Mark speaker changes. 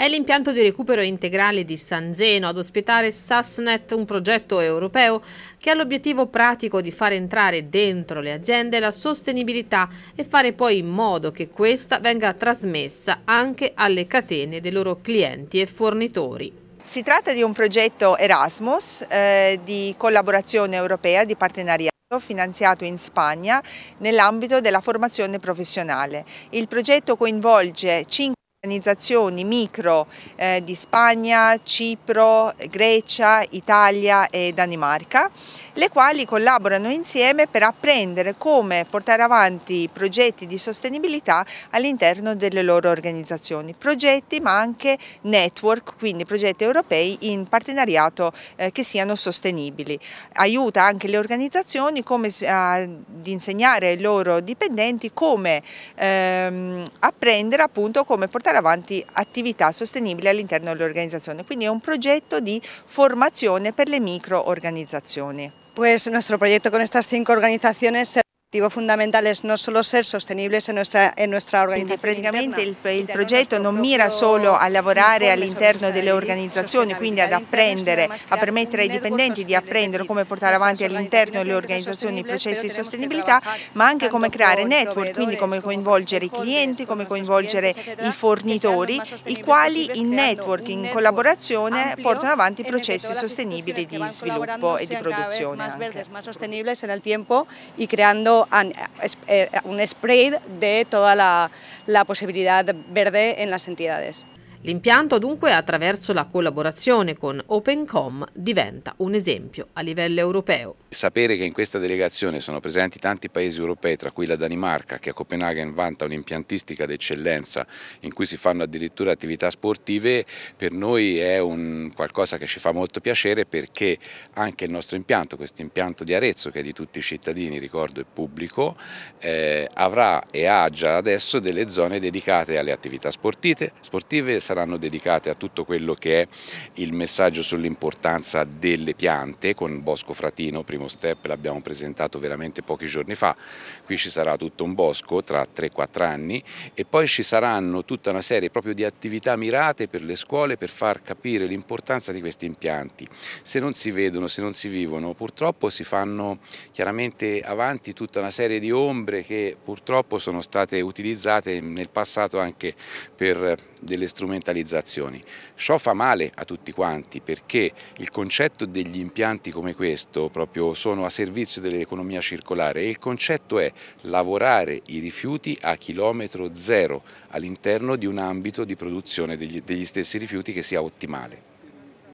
Speaker 1: È l'impianto di recupero integrale di San Zeno ad ospitare SASNET, un progetto europeo che ha l'obiettivo pratico di far entrare dentro le aziende la sostenibilità e fare poi in modo che questa venga trasmessa anche alle catene dei loro clienti e fornitori.
Speaker 2: Si tratta di un progetto Erasmus eh, di collaborazione europea, di partenariato finanziato in Spagna nell'ambito della formazione professionale. Il progetto coinvolge 5 Organizzazioni micro eh, di Spagna, Cipro, Grecia, Italia e Danimarca, le quali collaborano insieme per apprendere come portare avanti progetti di sostenibilità all'interno delle loro organizzazioni, progetti ma anche network, quindi progetti europei in partenariato eh, che siano sostenibili. Aiuta anche le organizzazioni come, eh, ad insegnare ai loro dipendenti come ehm, prendere appunto come portare avanti attività sostenibili all'interno dell'organizzazione. Quindi è un progetto di formazione per le microorganizzazioni.
Speaker 3: Pues nuestro proyecto con estas cinco organizaciones obiettivo fondamentale è non solo essere sostenibili in nostra, in organizzazione. Quindi praticamente il, il progetto non mira solo a
Speaker 2: lavorare all'interno delle organizzazioni, quindi ad apprendere, a permettere ai dipendenti di apprendere come portare avanti all'interno delle organizzazioni i processi di sostenibilità, ma anche come creare network, quindi come coinvolgere i clienti, come coinvolgere i fornitori, i quali in network, in collaborazione, portano avanti i processi sostenibili di sviluppo
Speaker 3: e di produzione. Anche. Eh, un spray de toda la posibilidad verde en las entidades.
Speaker 1: L'impianto dunque attraverso la collaborazione con Opencom diventa un esempio a livello europeo.
Speaker 4: Sapere che in questa delegazione sono presenti tanti paesi europei, tra cui la Danimarca che a Copenaghen vanta un'impiantistica d'eccellenza in cui si fanno addirittura attività sportive, per noi è un qualcosa che ci fa molto piacere perché anche il nostro impianto, questo impianto di Arezzo che è di tutti i cittadini, ricordo, è pubblico, eh, avrà e ha già adesso delle zone dedicate alle attività sportive, sportive saranno dedicate a tutto quello che è il messaggio sull'importanza delle piante con Bosco Fratino, primo step, l'abbiamo presentato veramente pochi giorni fa, qui ci sarà tutto un bosco tra 3-4 anni e poi ci saranno tutta una serie proprio di attività mirate per le scuole per far capire l'importanza di questi impianti. Se non si vedono, se non si vivono, purtroppo si fanno chiaramente avanti tutta una serie di ombre che purtroppo sono state utilizzate nel passato anche per delle strumentazioni strumentalizzazioni. Ciò fa male a tutti quanti perché il concetto degli impianti come questo proprio sono a servizio dell'economia circolare e il concetto è lavorare i rifiuti a chilometro zero all'interno di un ambito di produzione degli, degli stessi rifiuti che sia ottimale.